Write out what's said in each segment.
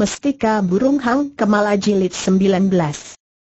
Mestika Burung Hang Kemala Jilid 19.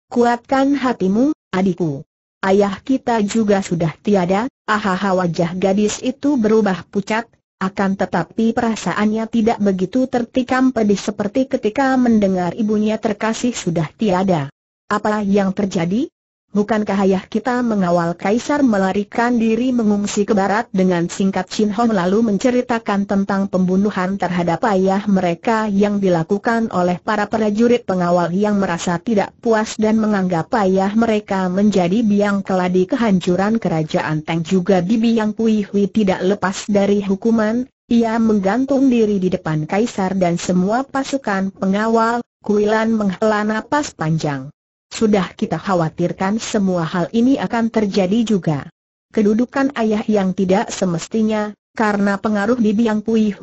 Kuatkan hatimu, adikku. Ayah kita juga sudah tiada, ahaha wajah gadis itu berubah pucat, akan tetapi perasaannya tidak begitu tertikam pedih seperti ketika mendengar ibunya terkasih sudah tiada. Apa yang terjadi? Bukankah ayah kita mengawal kaisar melarikan diri mengungsi ke barat dengan singkat Shin Hong lalu menceritakan tentang pembunuhan terhadap ayah mereka yang dilakukan oleh para prajurit pengawal yang merasa tidak puas dan menganggap ayah mereka menjadi biang keladi kehancuran kerajaan Tang juga Bibi Yang Pui Hui tidak lepas dari hukuman, ia menggantung diri di depan kaisar dan semua pasukan pengawal, Kuilan menghela napas panjang. Sudah kita khawatirkan semua hal ini akan terjadi juga. Kedudukan ayah yang tidak semestinya, karena pengaruh Bibi yang Pui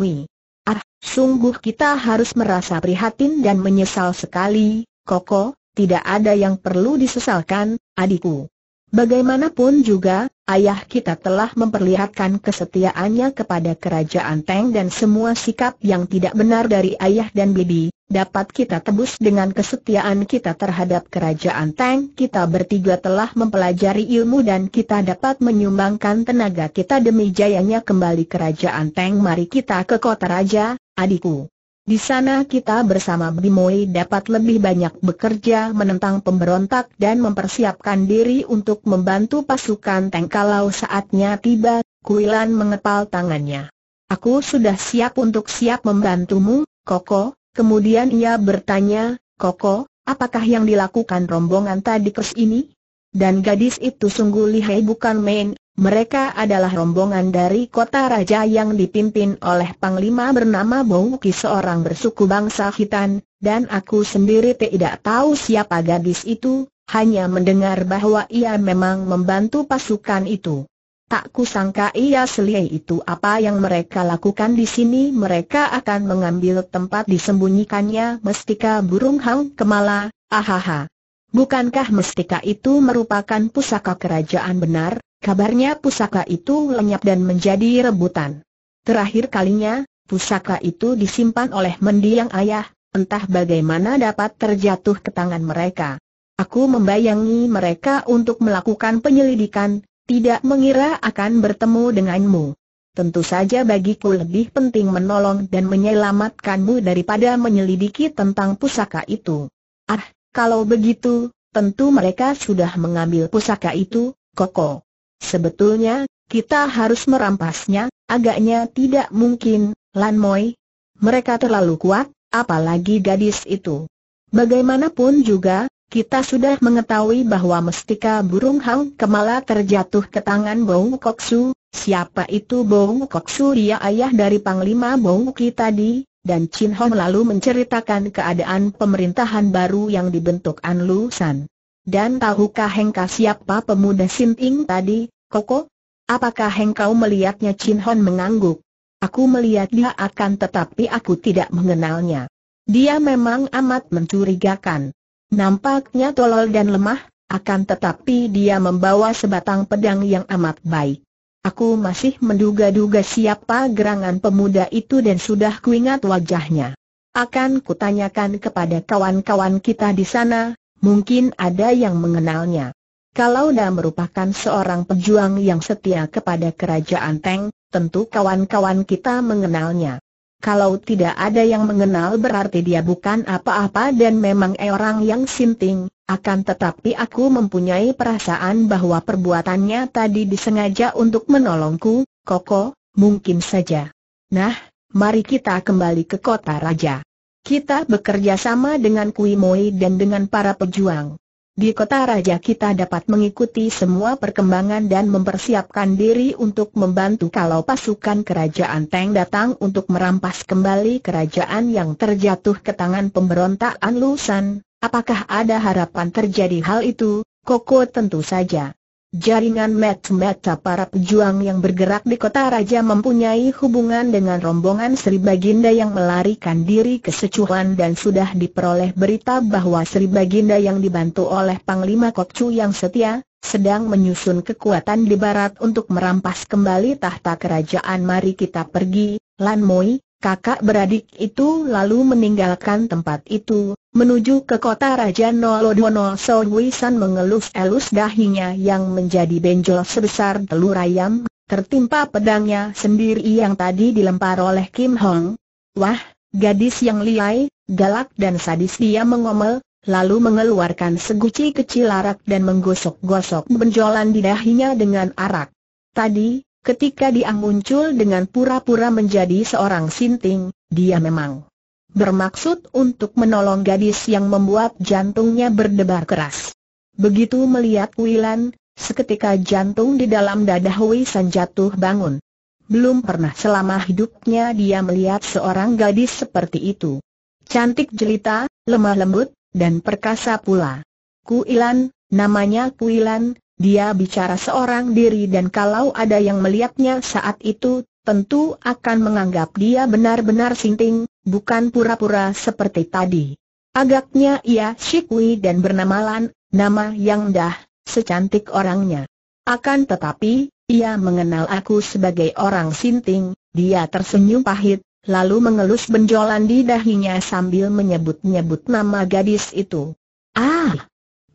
Ah, sungguh kita harus merasa prihatin dan menyesal sekali, Koko, tidak ada yang perlu disesalkan, adikku. Bagaimanapun juga, ayah kita telah memperlihatkan kesetiaannya kepada kerajaan Teng dan semua sikap yang tidak benar dari ayah dan bibi, dapat kita tebus dengan kesetiaan kita terhadap kerajaan Teng. Kita bertiga telah mempelajari ilmu dan kita dapat menyumbangkan tenaga kita demi jayanya kembali kerajaan Teng. Mari kita ke kota raja, adikku. Di sana kita bersama Bimoy dapat lebih banyak bekerja menentang pemberontak dan mempersiapkan diri untuk membantu pasukan Teng kalau saatnya tiba, Kuilan mengepal tangannya. Aku sudah siap untuk siap membantumu, Koko. Kemudian ia bertanya, Koko, apakah yang dilakukan rombongan tadi kes ini? Dan gadis itu sungguh lihai bukan main, mereka adalah rombongan dari kota raja yang dipimpin oleh panglima bernama Bowuki seorang bersuku bangsa Hitan dan aku sendiri tidak tahu siapa gadis itu, hanya mendengar bahwa ia memang membantu pasukan itu. Tak kusangka ia selai itu apa yang mereka lakukan di sini mereka akan mengambil tempat disembunyikannya mestika burung hang kemala, ahaha. Bukankah mestika itu merupakan pusaka kerajaan benar? Kabarnya pusaka itu lenyap dan menjadi rebutan. Terakhir kalinya, pusaka itu disimpan oleh mendiang ayah, entah bagaimana dapat terjatuh ke tangan mereka. Aku membayangi mereka untuk melakukan penyelidikan, tidak mengira akan bertemu denganmu. Tentu saja bagiku lebih penting menolong dan menyelamatkanmu daripada menyelidiki tentang pusaka itu. Ah, kalau begitu, tentu mereka sudah mengambil pusaka itu, Koko. Sebetulnya, kita harus merampasnya, agaknya tidak mungkin, Lan Moi. Mereka terlalu kuat, apalagi gadis itu. Bagaimanapun juga, kita sudah mengetahui bahwa mestika burung hang kemala terjatuh ke tangan Bong Koksu, siapa itu Bong Koksu dia ayah dari Panglima Bong Ki tadi, dan Chin Hong lalu menceritakan keadaan pemerintahan baru yang dibentuk An Lu San. Dan tahukah Hengka siapa pemuda Sinting tadi, Koko? Apakah Hengkau melihatnya Chin Hon mengangguk? Aku melihat dia akan tetapi aku tidak mengenalnya. Dia memang amat mencurigakan. Nampaknya tolol dan lemah, akan tetapi dia membawa sebatang pedang yang amat baik. Aku masih menduga-duga siapa gerangan pemuda itu dan sudah kuingat wajahnya. Akan kutanyakan kepada kawan-kawan kita di sana, mungkin ada yang mengenalnya. Kalau dia merupakan seorang pejuang yang setia kepada kerajaan Teng, tentu kawan-kawan kita mengenalnya. Kalau tidak ada yang mengenal berarti dia bukan apa-apa dan memang orang yang sinting, akan tetapi aku mempunyai perasaan bahwa perbuatannya tadi disengaja untuk menolongku, Koko, mungkin saja. Nah, mari kita kembali ke kota raja. Kita bekerja sama dengan Kui Moi dan dengan para pejuang. Di kota raja kita dapat mengikuti semua perkembangan dan mempersiapkan diri untuk membantu kalau pasukan kerajaan Teng datang untuk merampas kembali kerajaan yang terjatuh ke tangan pemberontak An Anlusan. Apakah ada harapan terjadi hal itu? Koko tentu saja. Jaringan met-meta para pejuang yang bergerak di kota raja mempunyai hubungan dengan rombongan Sri Baginda yang melarikan diri ke Secuan dan sudah diperoleh berita bahwa Sri Baginda yang dibantu oleh Panglima Kokcu yang setia, sedang menyusun kekuatan di barat untuk merampas kembali tahta kerajaan mari kita pergi, Lan Moi, kakak beradik itu lalu meninggalkan tempat itu, Menuju ke kota Raja Nolodono Son Wisan mengelus-elus dahinya yang menjadi benjol sebesar telur ayam, tertimpa pedangnya sendiri yang tadi dilempar oleh Kim Hong. Wah, gadis yang liai, galak dan sadis dia mengomel, lalu mengeluarkan seguci kecil arak dan menggosok-gosok benjolan di dahinya dengan arak. Tadi, ketika dia muncul dengan pura-pura menjadi seorang sinting, dia memang bermaksud untuk menolong gadis yang membuat jantungnya berdebar keras. Begitu melihat Wilan, seketika jantung di dalam dada Hui San jatuh bangun. Belum pernah selama hidupnya dia melihat seorang gadis seperti itu. Cantik jelita, lemah lembut, dan perkasa pula. Kuilan, namanya Kuilan, dia bicara seorang diri dan kalau ada yang melihatnya saat itu, tentu akan menganggap dia benar-benar sinting, bukan pura-pura seperti tadi. Agaknya ia Shikui dan bernama Lan, nama yang dah, secantik orangnya. Akan tetapi, ia mengenal aku sebagai orang sinting, dia tersenyum pahit, lalu mengelus benjolan di dahinya sambil menyebut-nyebut nama gadis itu. Ah!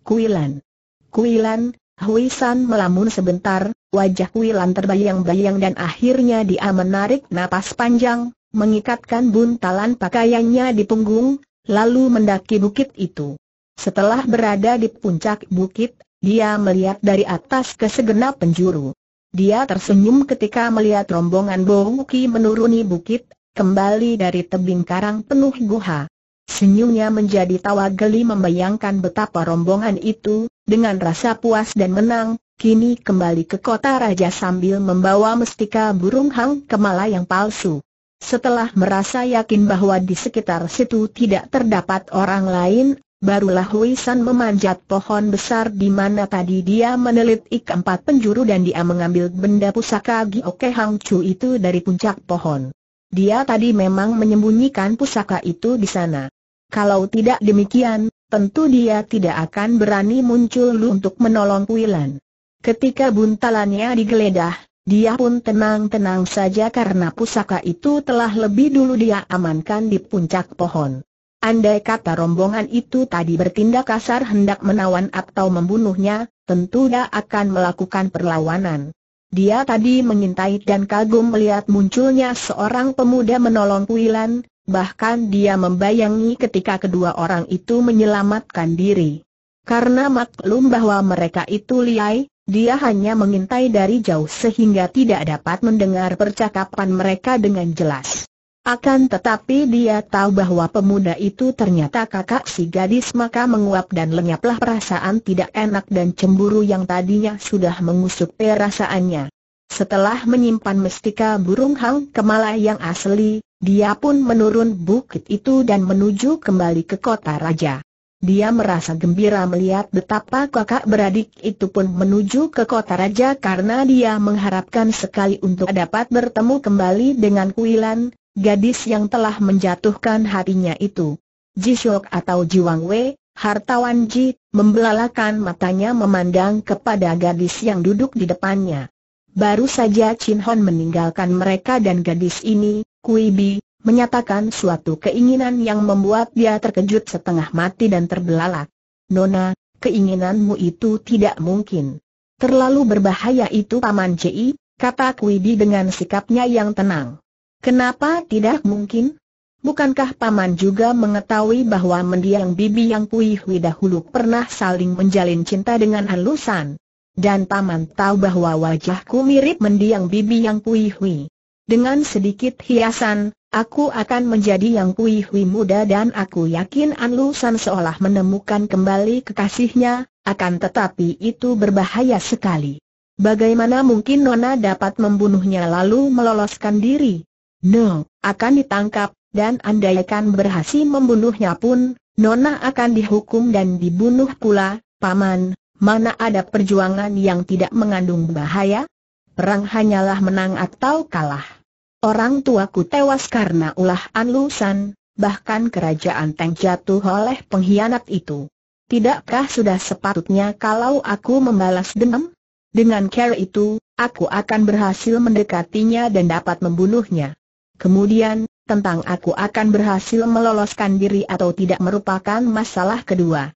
Kuilan! Kuilan, Huisan San melamun sebentar, wajah Kuilan terbayang-bayang dan akhirnya dia menarik napas panjang, mengikatkan buntalan pakaiannya di punggung, lalu mendaki bukit itu. Setelah berada di puncak bukit, dia melihat dari atas ke segenap penjuru. Dia tersenyum ketika melihat rombongan Bowuki menuruni bukit, kembali dari tebing karang penuh guha. Senyumnya menjadi tawa geli membayangkan betapa rombongan itu, dengan rasa puas dan menang, kini kembali ke kota raja sambil membawa mestika burung hang kemala yang palsu. Setelah merasa yakin bahwa di sekitar situ tidak terdapat orang lain, barulah San memanjat pohon besar di mana tadi dia menelit ik empat penjuru dan dia mengambil benda pusaka Gioke Hang Chu itu dari puncak pohon. Dia tadi memang menyembunyikan pusaka itu di sana. Kalau tidak demikian, tentu dia tidak akan berani muncul untuk menolong Wilan. Ketika buntalannya digeledah, dia pun tenang-tenang saja karena pusaka itu telah lebih dulu dia amankan di puncak pohon. Andai kata rombongan itu tadi bertindak kasar hendak menawan atau membunuhnya, tentu dia akan melakukan perlawanan. Dia tadi mengintai dan kagum melihat munculnya seorang pemuda menolong Wilan, bahkan dia membayangi ketika kedua orang itu menyelamatkan diri. Karena maklum bahwa mereka itu liai, dia hanya mengintai dari jauh sehingga tidak dapat mendengar percakapan mereka dengan jelas. Akan tetapi dia tahu bahwa pemuda itu ternyata kakak si gadis maka menguap dan lenyaplah perasaan tidak enak dan cemburu yang tadinya sudah mengusuk perasaannya. Setelah menyimpan mestika burung hang kemala yang asli, dia pun menurun bukit itu dan menuju kembali ke kota raja. Dia merasa gembira melihat betapa kakak beradik itu pun menuju ke kota raja karena dia mengharapkan sekali untuk dapat bertemu kembali dengan Kuilan, gadis yang telah menjatuhkan hatinya itu. Jishok atau Jiwang Wei, hartawan Ji, membelalakan matanya memandang kepada gadis yang duduk di depannya. Baru saja Chin Hon meninggalkan mereka dan gadis ini, Kui Bi, menyatakan suatu keinginan yang membuat dia terkejut setengah mati dan terbelalak. Nona, keinginanmu itu tidak mungkin. Terlalu berbahaya itu Paman Ci, kata Kuidi dengan sikapnya yang tenang. Kenapa tidak mungkin? Bukankah Paman juga mengetahui bahwa mendiang bibi yang Kui dahulu pernah saling menjalin cinta dengan halusan? Dan Paman tahu bahwa wajahku mirip mendiang bibi yang Kui dengan sedikit hiasan, aku akan menjadi yang Kui Hui muda dan aku yakin An Lu San seolah menemukan kembali kekasihnya, akan tetapi itu berbahaya sekali. Bagaimana mungkin Nona dapat membunuhnya lalu meloloskan diri? No, akan ditangkap, dan andaikan berhasil membunuhnya pun, Nona akan dihukum dan dibunuh pula, Paman, mana ada perjuangan yang tidak mengandung bahaya? perang hanyalah menang atau kalah. Orang tuaku tewas karena ulah Anlusan, bahkan kerajaan Teng jatuh oleh pengkhianat itu. Tidakkah sudah sepatutnya kalau aku membalas dendam? Dengan care itu, aku akan berhasil mendekatinya dan dapat membunuhnya. Kemudian, tentang aku akan berhasil meloloskan diri atau tidak merupakan masalah kedua.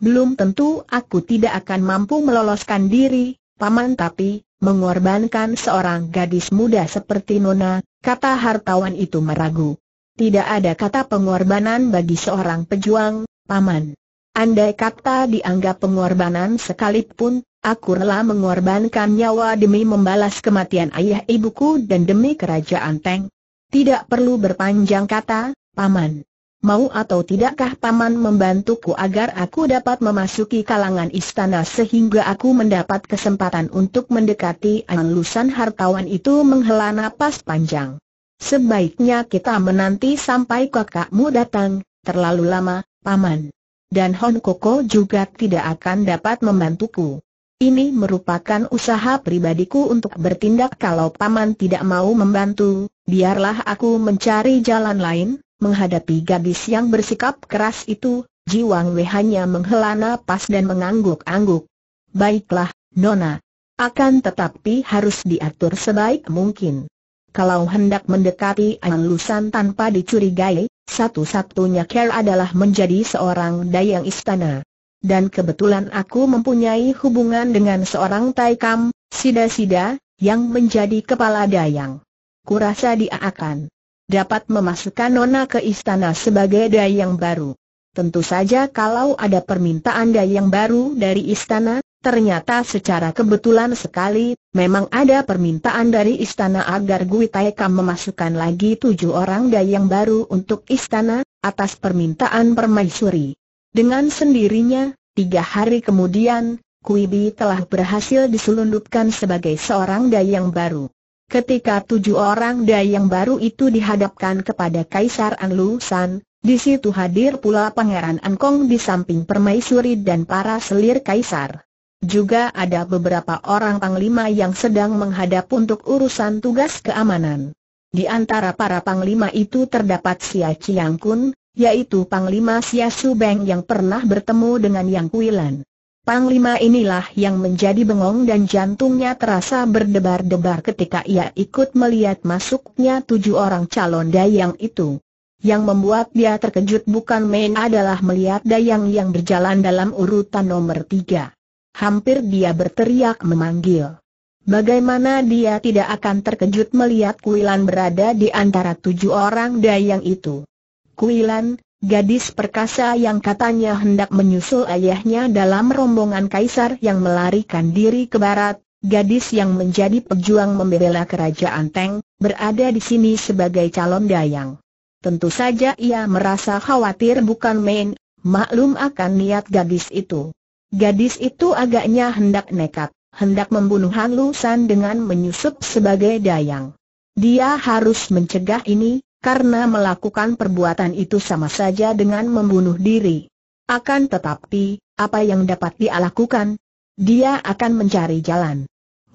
Belum tentu aku tidak akan mampu meloloskan diri, Paman tapi, mengorbankan seorang gadis muda seperti Nona, kata hartawan itu meragu. Tidak ada kata pengorbanan bagi seorang pejuang, Paman. Andai kata dianggap pengorbanan sekalipun, aku rela mengorbankan nyawa demi membalas kematian ayah ibuku dan demi kerajaan Teng. Tidak perlu berpanjang kata, Paman mau atau tidakkah Paman membantuku agar aku dapat memasuki kalangan istana sehingga aku mendapat kesempatan untuk mendekati alusan hartawan itu menghela napas panjang. Sebaiknya kita menanti sampai kakakmu datang, terlalu lama, Paman. Dan Hon Koko juga tidak akan dapat membantuku. Ini merupakan usaha pribadiku untuk bertindak kalau paman tidak mau membantu, biarlah aku mencari jalan lain, Menghadapi gadis yang bersikap keras itu, Jiwang Wei hanya menghela nafas dan mengangguk-angguk. Baiklah, Nona. Akan tetapi harus diatur sebaik mungkin. Kalau hendak mendekati An Lusan tanpa dicurigai, satu-satunya care adalah menjadi seorang dayang istana. Dan kebetulan aku mempunyai hubungan dengan seorang Taikam, Sida-Sida, yang menjadi kepala dayang. Kurasa dia akan dapat memasukkan Nona ke istana sebagai Dayang baru. Tentu saja kalau ada permintaan Dayang baru dari istana, ternyata secara kebetulan sekali, memang ada permintaan dari istana agar Gui Taika memasukkan lagi tujuh orang Dayang baru untuk istana, atas permintaan permaisuri. Dengan sendirinya, tiga hari kemudian, Kuibi telah berhasil diselundupkan sebagai seorang Dayang baru. Ketika tujuh orang Dayang baru itu dihadapkan kepada Kaisar Anlusan, San, di situ hadir pula Pangeran Ankong di samping permaisuri dan para selir Kaisar. Juga ada beberapa orang panglima yang sedang menghadap untuk urusan tugas keamanan. Di antara para panglima itu terdapat Sia Chiang Kun, yaitu Panglima Sia Su yang pernah bertemu dengan Yang Kuilan. Panglima inilah yang menjadi bengong dan jantungnya terasa berdebar-debar ketika ia ikut melihat masuknya tujuh orang calon dayang itu. Yang membuat dia terkejut bukan main adalah melihat dayang yang berjalan dalam urutan nomor tiga. Hampir dia berteriak memanggil. Bagaimana dia tidak akan terkejut melihat Kuilan berada di antara tujuh orang dayang itu? Kuilan, gadis perkasa yang katanya hendak menyusul ayahnya dalam rombongan kaisar yang melarikan diri ke barat, gadis yang menjadi pejuang membela kerajaan Teng, berada di sini sebagai calon dayang. Tentu saja ia merasa khawatir bukan main, maklum akan niat gadis itu. Gadis itu agaknya hendak nekat, hendak membunuh Han Lu San dengan menyusup sebagai dayang. Dia harus mencegah ini, karena melakukan perbuatan itu sama saja dengan membunuh diri. Akan tetapi, apa yang dapat dia lakukan? Dia akan mencari jalan.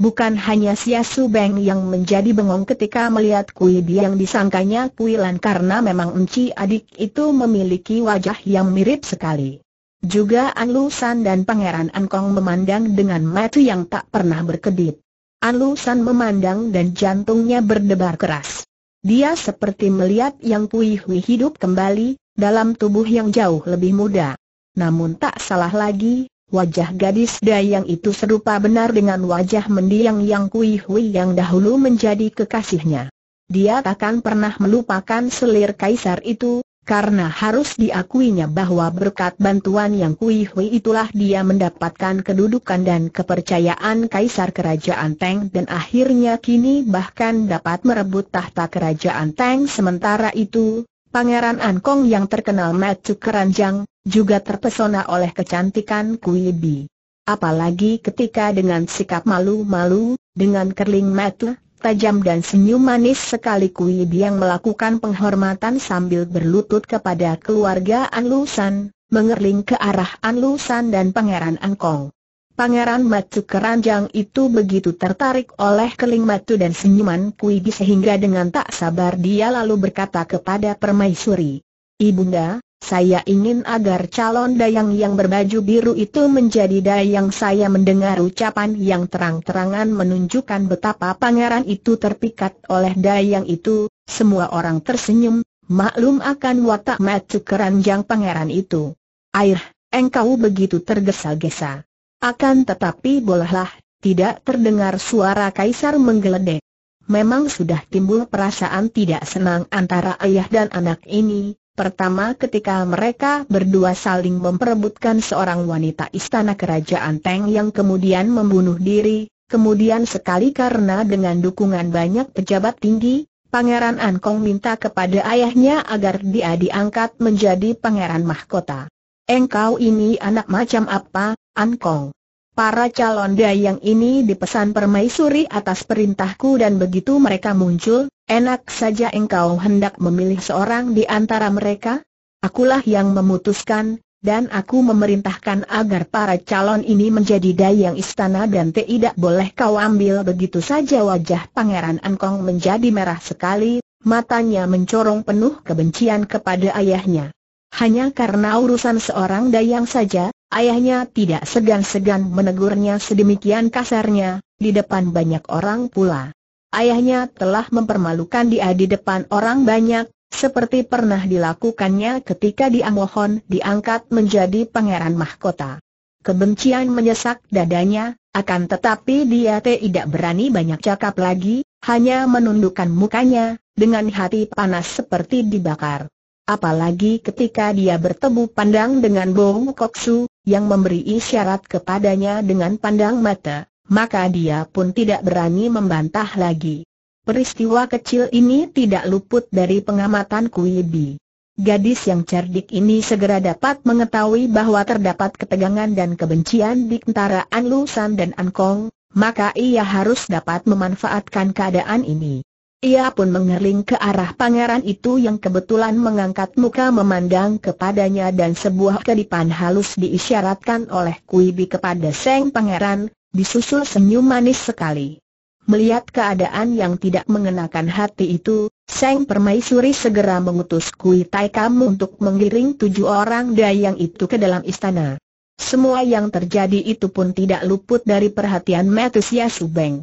Bukan hanya Sia Su Beng yang menjadi bengong ketika melihat Kui Bi yang disangkanya Kui Lan karena memang Enci adik itu memiliki wajah yang mirip sekali. Juga An Lu San dan Pangeran An Kong memandang dengan mata yang tak pernah berkedip. An Lu San memandang dan jantungnya berdebar keras. Dia seperti melihat yang Kui hidup kembali, dalam tubuh yang jauh lebih muda. Namun tak salah lagi, wajah gadis dayang itu serupa benar dengan wajah mendiang yang Kui yang dahulu menjadi kekasihnya. Dia takkan pernah melupakan selir kaisar itu, karena harus diakuinya bahwa berkat bantuan yang Kui Hui itulah dia mendapatkan kedudukan dan kepercayaan Kaisar Kerajaan Tang dan akhirnya kini bahkan dapat merebut tahta Kerajaan Tang. sementara itu, Pangeran Ankong yang terkenal macu Keranjang, juga terpesona oleh kecantikan Kui Bi. Apalagi ketika dengan sikap malu-malu, dengan kerling Matu tajam dan senyum manis sekali Kui Biang melakukan penghormatan sambil berlutut kepada keluarga An Lusan, mengerling ke arah An Lusan dan Pangeran Angkong. Pangeran Matu Keranjang itu begitu tertarik oleh keling Matu dan senyuman Kui Bi sehingga dengan tak sabar dia lalu berkata kepada Permaisuri, Ibunda, saya ingin agar calon dayang yang berbaju biru itu menjadi dayang saya mendengar ucapan yang terang-terangan menunjukkan betapa pangeran itu terpikat oleh dayang itu, semua orang tersenyum, maklum akan watak matu keranjang pangeran itu. Air, engkau begitu tergesa-gesa. Akan tetapi bolehlah, tidak terdengar suara kaisar menggeledek. Memang sudah timbul perasaan tidak senang antara ayah dan anak ini, Pertama ketika mereka berdua saling memperebutkan seorang wanita istana kerajaan Teng yang kemudian membunuh diri, kemudian sekali karena dengan dukungan banyak pejabat tinggi, Pangeran Ankong minta kepada ayahnya agar dia diangkat menjadi pangeran mahkota. Engkau ini anak macam apa, Ankong? Para calon dayang ini dipesan permaisuri atas perintahku dan begitu mereka muncul, enak saja engkau hendak memilih seorang di antara mereka? Akulah yang memutuskan, dan aku memerintahkan agar para calon ini menjadi dayang istana dan tidak boleh kau ambil begitu saja wajah Pangeran Angkong menjadi merah sekali, matanya mencorong penuh kebencian kepada ayahnya. Hanya karena urusan seorang dayang saja, Ayahnya tidak segan-segan menegurnya sedemikian kasarnya, di depan banyak orang pula. Ayahnya telah mempermalukan dia di depan orang banyak, seperti pernah dilakukannya ketika dia mohon diangkat menjadi pangeran mahkota. Kebencian menyesak dadanya, akan tetapi dia tidak berani banyak cakap lagi, hanya menundukkan mukanya, dengan hati panas seperti dibakar. Apalagi ketika dia bertemu pandang dengan Bong Koksu, yang memberi isyarat kepadanya dengan pandang mata, maka dia pun tidak berani membantah lagi. Peristiwa kecil ini tidak luput dari pengamatan Kuibi. Gadis yang cerdik ini segera dapat mengetahui bahwa terdapat ketegangan dan kebencian di antara An Lusan dan An Kong, maka ia harus dapat memanfaatkan keadaan ini. Ia pun mengerling ke arah pangeran itu yang kebetulan mengangkat muka memandang kepadanya dan sebuah kedipan halus diisyaratkan oleh Kuibi kepada Seng Pangeran, disusul senyum manis sekali. Melihat keadaan yang tidak mengenakan hati itu, Seng Permaisuri segera mengutus Kui Tai Kam untuk mengiring tujuh orang dayang itu ke dalam istana. Semua yang terjadi itu pun tidak luput dari perhatian Metus Subeng.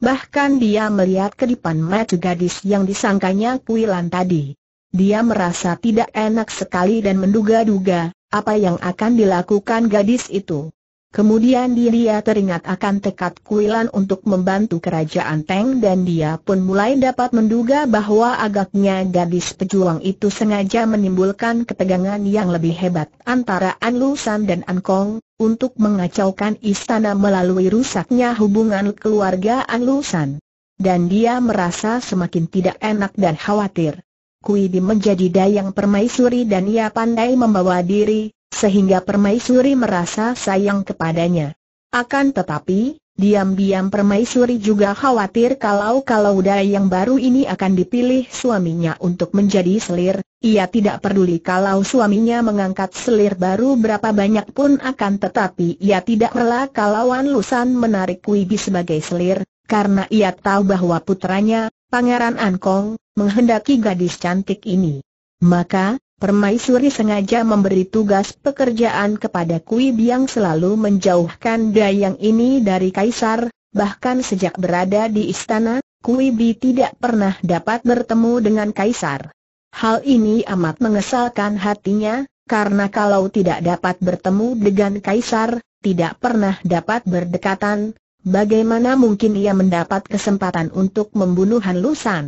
Bahkan dia melihat kedipan mata gadis yang disangkanya kuilan tadi. Dia merasa tidak enak sekali dan menduga-duga, apa yang akan dilakukan gadis itu. Kemudian dia teringat akan tekad Kuilan untuk membantu kerajaan Teng dan dia pun mulai dapat menduga bahwa agaknya gadis pejuang itu sengaja menimbulkan ketegangan yang lebih hebat antara An Lusan dan An Kong, untuk mengacaukan istana melalui rusaknya hubungan keluarga An Lusan. Dan dia merasa semakin tidak enak dan khawatir. Kuidi menjadi dayang permaisuri dan ia pandai membawa diri, sehingga permaisuri merasa sayang kepadanya. Akan tetapi, diam-diam permaisuri juga khawatir kalau-kalau Dai yang baru ini akan dipilih suaminya untuk menjadi selir, ia tidak peduli kalau suaminya mengangkat selir baru berapa banyak pun akan tetapi ia tidak rela kalau Wan Lusan menarik Wibi sebagai selir, karena ia tahu bahwa putranya, Pangeran Ankong, menghendaki gadis cantik ini. Maka, Permaisuri sengaja memberi tugas pekerjaan kepada Kui Biang selalu menjauhkan Dayang ini dari Kaisar, bahkan sejak berada di istana, Kui Bi tidak pernah dapat bertemu dengan Kaisar. Hal ini amat mengesalkan hatinya, karena kalau tidak dapat bertemu dengan Kaisar, tidak pernah dapat berdekatan, bagaimana mungkin ia mendapat kesempatan untuk membunuh Han Lusan.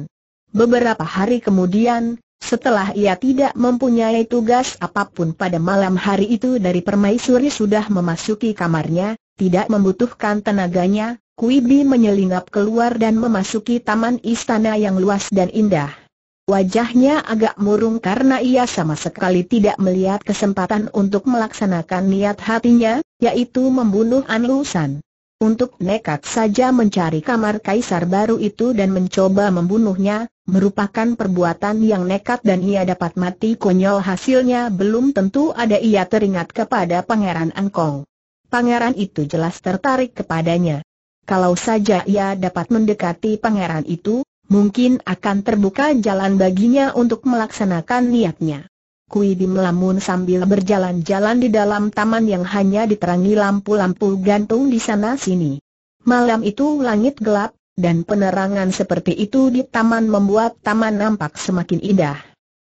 Beberapa hari kemudian, setelah ia tidak mempunyai tugas apapun pada malam hari itu dari permaisuri sudah memasuki kamarnya, tidak membutuhkan tenaganya, Kuibi menyelinap keluar dan memasuki taman istana yang luas dan indah. Wajahnya agak murung karena ia sama sekali tidak melihat kesempatan untuk melaksanakan niat hatinya, yaitu membunuh Anlusan untuk nekat saja mencari kamar kaisar baru itu dan mencoba membunuhnya, merupakan perbuatan yang nekat dan ia dapat mati konyol hasilnya belum tentu ada ia teringat kepada Pangeran Angkong. Pangeran itu jelas tertarik kepadanya. Kalau saja ia dapat mendekati pangeran itu, mungkin akan terbuka jalan baginya untuk melaksanakan niatnya. Kui Bim melamun sambil berjalan-jalan di dalam taman yang hanya diterangi lampu-lampu gantung di sana-sini. Malam itu langit gelap, dan penerangan seperti itu di taman membuat taman nampak semakin indah.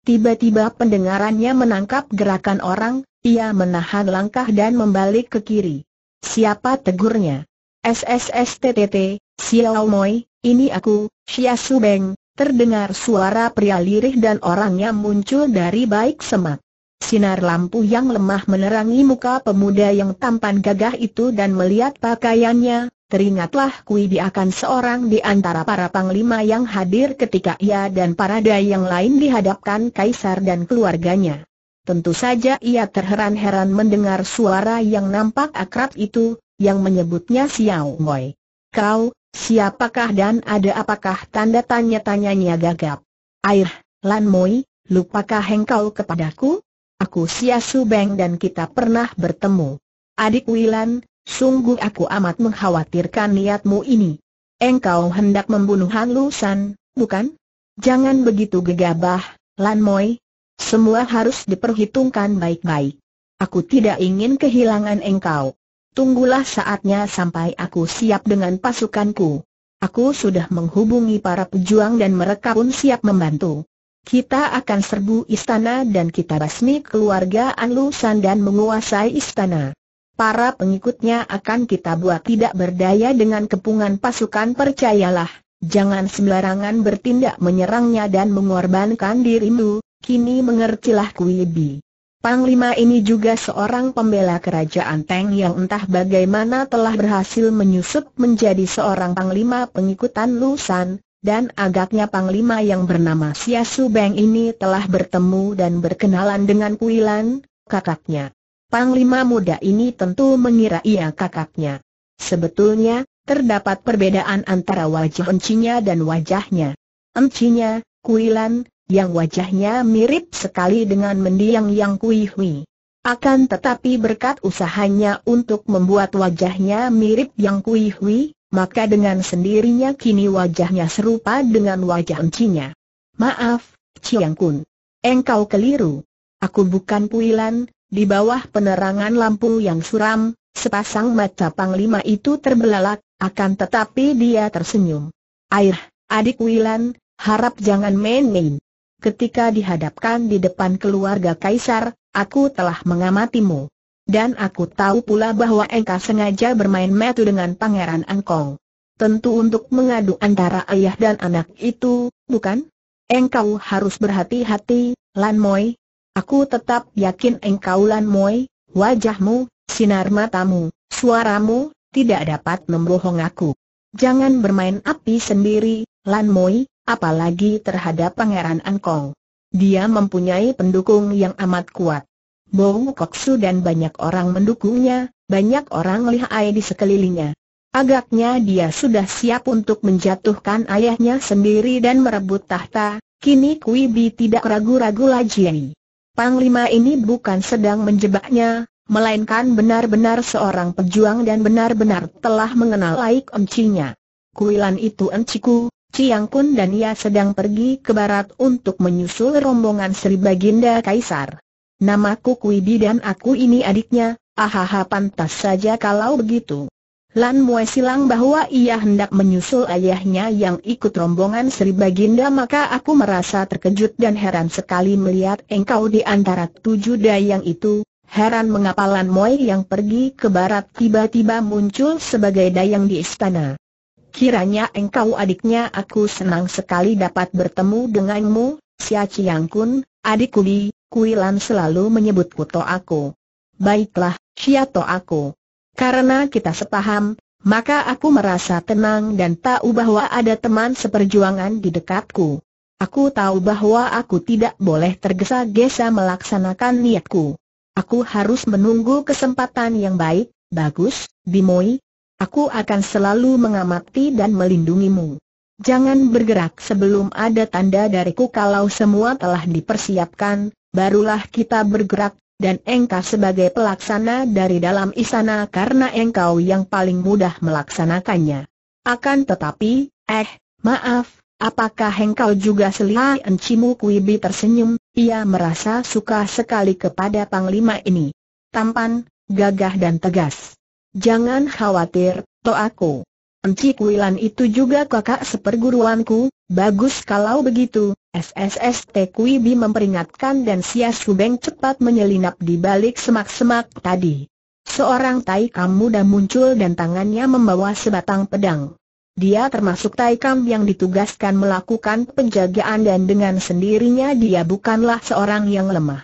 Tiba-tiba pendengarannya menangkap gerakan orang, ia menahan langkah dan membalik ke kiri. Siapa tegurnya? SSSTTT, Xiao Moi, ini aku, Xia Su Beng, terdengar suara pria lirih dan orangnya muncul dari baik semak. Sinar lampu yang lemah menerangi muka pemuda yang tampan gagah itu dan melihat pakaiannya, teringatlah Kui Di akan seorang di antara para panglima yang hadir ketika ia dan para dai yang lain dihadapkan kaisar dan keluarganya. Tentu saja ia terheran-heran mendengar suara yang nampak akrab itu, yang menyebutnya Xiao Moi. Kau, Siapakah dan ada apakah tanda tanya-tanyanya gagap? Air, Lan Moi, lupakah engkau kepadaku? Aku Sia Subeng dan kita pernah bertemu. Adik Wilan, sungguh aku amat mengkhawatirkan niatmu ini. Engkau hendak membunuh Han Lusan, bukan? Jangan begitu gegabah, Lan Moi. Semua harus diperhitungkan baik-baik. Aku tidak ingin kehilangan engkau. Tunggulah saatnya sampai aku siap dengan pasukanku. Aku sudah menghubungi para pejuang dan mereka pun siap membantu. Kita akan serbu istana dan kita basmi keluarga Anlu San dan menguasai istana. Para pengikutnya akan kita buat tidak berdaya dengan kepungan pasukan percayalah. Jangan sembarangan bertindak menyerangnya dan mengorbankan dirimu, kini mengertilah Kuibi. Panglima ini juga seorang pembela kerajaan Teng yang entah bagaimana telah berhasil menyusup menjadi seorang panglima pengikutan Lusan, dan agaknya panglima yang bernama Xia Beng ini telah bertemu dan berkenalan dengan Puilan, kakaknya. Panglima muda ini tentu mengira ia kakaknya. Sebetulnya, terdapat perbedaan antara wajah encinya dan wajahnya. Encinya, Kuilan, yang wajahnya mirip sekali dengan mendiang Yang Kui Akan tetapi berkat usahanya untuk membuat wajahnya mirip Yang Kui maka dengan sendirinya kini wajahnya serupa dengan wajah encinya. Maaf, Chiang Kun. Engkau keliru. Aku bukan Puilan, di bawah penerangan lampu yang suram, sepasang mata panglima itu terbelalak, akan tetapi dia tersenyum. Air, adik Wilan, harap jangan main-main ketika dihadapkan di depan keluarga kaisar, aku telah mengamatimu. Dan aku tahu pula bahwa engkau sengaja bermain metu dengan pangeran Angkong. Tentu untuk mengadu antara ayah dan anak itu, bukan? Engkau harus berhati-hati, Lan Moi. Aku tetap yakin engkau Lan Moi, wajahmu, sinar matamu, suaramu, tidak dapat membohong aku. Jangan bermain api sendiri, Lan Moi, apalagi terhadap Pangeran Angkol. Dia mempunyai pendukung yang amat kuat. Bong Koksu dan banyak orang mendukungnya, banyak orang lihai di sekelilingnya. Agaknya dia sudah siap untuk menjatuhkan ayahnya sendiri dan merebut tahta, kini Kui Bi tidak ragu-ragu lagi. Panglima ini bukan sedang menjebaknya, melainkan benar-benar seorang pejuang dan benar-benar telah mengenal Aik Kui Kuilan itu enciku, Chiang Kun dan ia sedang pergi ke barat untuk menyusul rombongan Sri Baginda Kaisar. Namaku Kuidi dan aku ini adiknya, ahaha pantas saja kalau begitu. Lan Mue silang bahwa ia hendak menyusul ayahnya yang ikut rombongan Sri Baginda maka aku merasa terkejut dan heran sekali melihat engkau di antara tujuh dayang itu. Heran mengapa Lan Mue yang pergi ke barat tiba-tiba muncul sebagai dayang di istana. Kiranya engkau adiknya aku senang sekali dapat bertemu denganmu, Sia Chiang Kun, adikku Kui Kuilan selalu menyebut kuto aku. Baiklah, Sia to aku. Karena kita sepaham, maka aku merasa tenang dan tahu bahwa ada teman seperjuangan di dekatku. Aku tahu bahwa aku tidak boleh tergesa-gesa melaksanakan niatku. Aku harus menunggu kesempatan yang baik, bagus, Bimoi, Aku akan selalu mengamati dan melindungimu. Jangan bergerak sebelum ada tanda dariku kalau semua telah dipersiapkan, barulah kita bergerak, dan engkau sebagai pelaksana dari dalam istana karena engkau yang paling mudah melaksanakannya. Akan tetapi, eh, maaf, apakah engkau juga selihai encimu Kuibi tersenyum, ia merasa suka sekali kepada Panglima ini. Tampan, gagah dan tegas. Jangan khawatir, aku. Encik Kuilan itu juga kakak seperguruanku, bagus kalau begitu, SSST Kui Bi memperingatkan dan Sia Subeng cepat menyelinap di balik semak-semak tadi. Seorang taikam muda muncul dan tangannya membawa sebatang pedang. Dia termasuk taikam yang ditugaskan melakukan penjagaan dan dengan sendirinya dia bukanlah seorang yang lemah.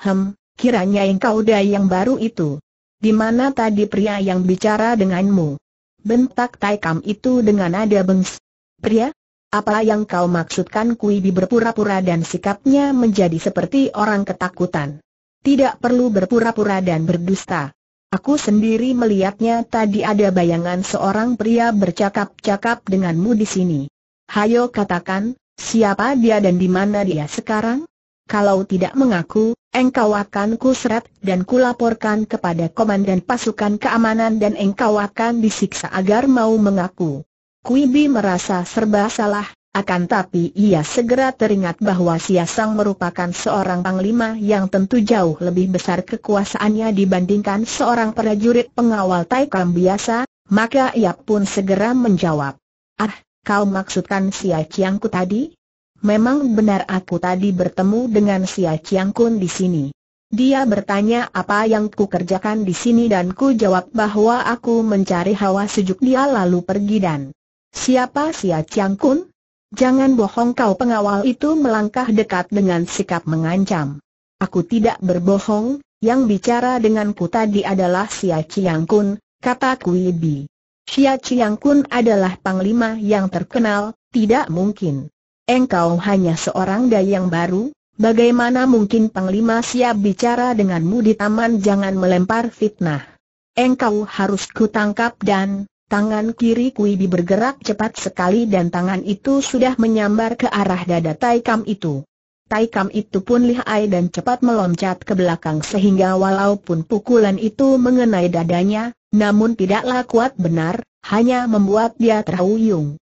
Hem, kiranya engkau dai yang baru itu. Di mana tadi pria yang bicara denganmu? Bentak Taikam itu dengan nada bengs. Pria? Apa yang kau maksudkan Kui Bi berpura-pura dan sikapnya menjadi seperti orang ketakutan. Tidak perlu berpura-pura dan berdusta. Aku sendiri melihatnya tadi ada bayangan seorang pria bercakap-cakap denganmu di sini. Hayo katakan, siapa dia dan di mana dia sekarang? Kalau tidak mengaku, engkau akan kuseret dan kulaporkan kepada komandan pasukan keamanan dan engkau akan disiksa agar mau mengaku. Kuibi merasa serba salah, akan tapi ia segera teringat bahwa Siasang merupakan seorang panglima yang tentu jauh lebih besar kekuasaannya dibandingkan seorang prajurit pengawal Taikam biasa, maka ia pun segera menjawab. Ah, kau maksudkan Sia Chiangku tadi? Memang benar aku tadi bertemu dengan Sia Chiang Kun di sini. Dia bertanya apa yang ku kerjakan di sini dan ku jawab bahwa aku mencari hawa sejuk dia lalu pergi dan Siapa Sia Chiang Kun? Jangan bohong kau pengawal itu melangkah dekat dengan sikap mengancam. Aku tidak berbohong, yang bicara dengan ku tadi adalah Sia Chiang Kun, kata Kui Bi. Sia Chiang Kun adalah panglima yang terkenal, tidak mungkin engkau hanya seorang dayang baru, bagaimana mungkin Panglima siap bicara denganmu di taman jangan melempar fitnah. Engkau harus kutangkap dan, tangan kiri Kuibi bergerak cepat sekali dan tangan itu sudah menyambar ke arah dada Taikam itu. Taikam itu pun lihai dan cepat meloncat ke belakang sehingga walaupun pukulan itu mengenai dadanya, namun tidaklah kuat benar, hanya membuat dia terhuyung.